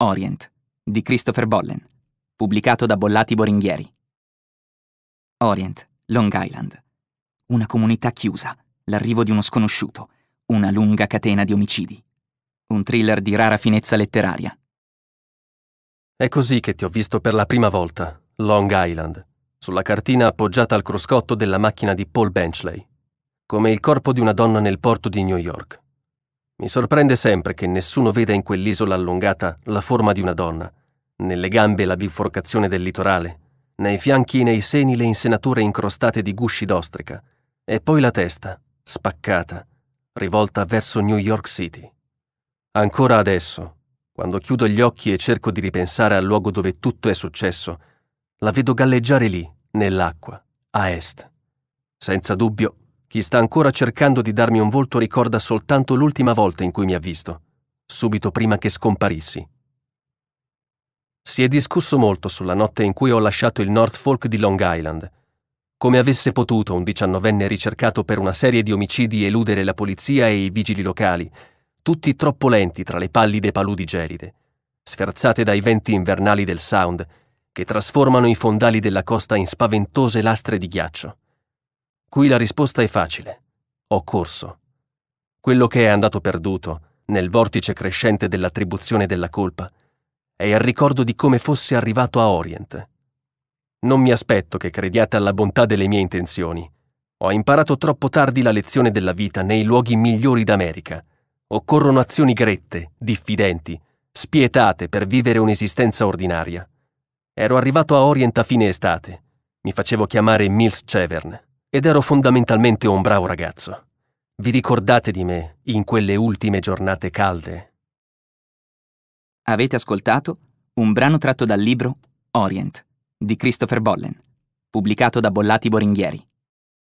Orient di Christopher Bollen, pubblicato da Bollati Boringhieri. Orient, Long Island. Una comunità chiusa, l'arrivo di uno sconosciuto, una lunga catena di omicidi. Un thriller di rara finezza letteraria. È così che ti ho visto per la prima volta, Long Island, sulla cartina appoggiata al cruscotto della macchina di Paul Benchley, come il corpo di una donna nel porto di New York. Mi sorprende sempre che nessuno veda in quell'isola allungata la forma di una donna, nelle gambe la biforcazione del litorale, nei fianchi e nei seni le insenature incrostate di gusci d'ostrica, e poi la testa, spaccata, rivolta verso New York City. Ancora adesso, quando chiudo gli occhi e cerco di ripensare al luogo dove tutto è successo, la vedo galleggiare lì, nell'acqua, a est. Senza dubbio, chi sta ancora cercando di darmi un volto ricorda soltanto l'ultima volta in cui mi ha visto, subito prima che scomparissi. Si è discusso molto sulla notte in cui ho lasciato il North Fork di Long Island. Come avesse potuto un diciannovenne ricercato per una serie di omicidi eludere la polizia e i vigili locali, tutti troppo lenti tra le pallide paludi gelide, sferzate dai venti invernali del Sound, che trasformano i fondali della costa in spaventose lastre di ghiaccio. Qui la risposta è facile. Ho corso. Quello che è andato perduto, nel vortice crescente dell'attribuzione della colpa, è il ricordo di come fosse arrivato a Orient. Non mi aspetto che crediate alla bontà delle mie intenzioni. Ho imparato troppo tardi la lezione della vita nei luoghi migliori d'America. Occorrono azioni grette, diffidenti, spietate per vivere un'esistenza ordinaria. Ero arrivato a Orient a fine estate. Mi facevo chiamare Mills Chevern ed ero fondamentalmente un bravo ragazzo. Vi ricordate di me in quelle ultime giornate calde? Avete ascoltato un brano tratto dal libro Orient di Christopher Bollen, pubblicato da Bollati Boringhieri.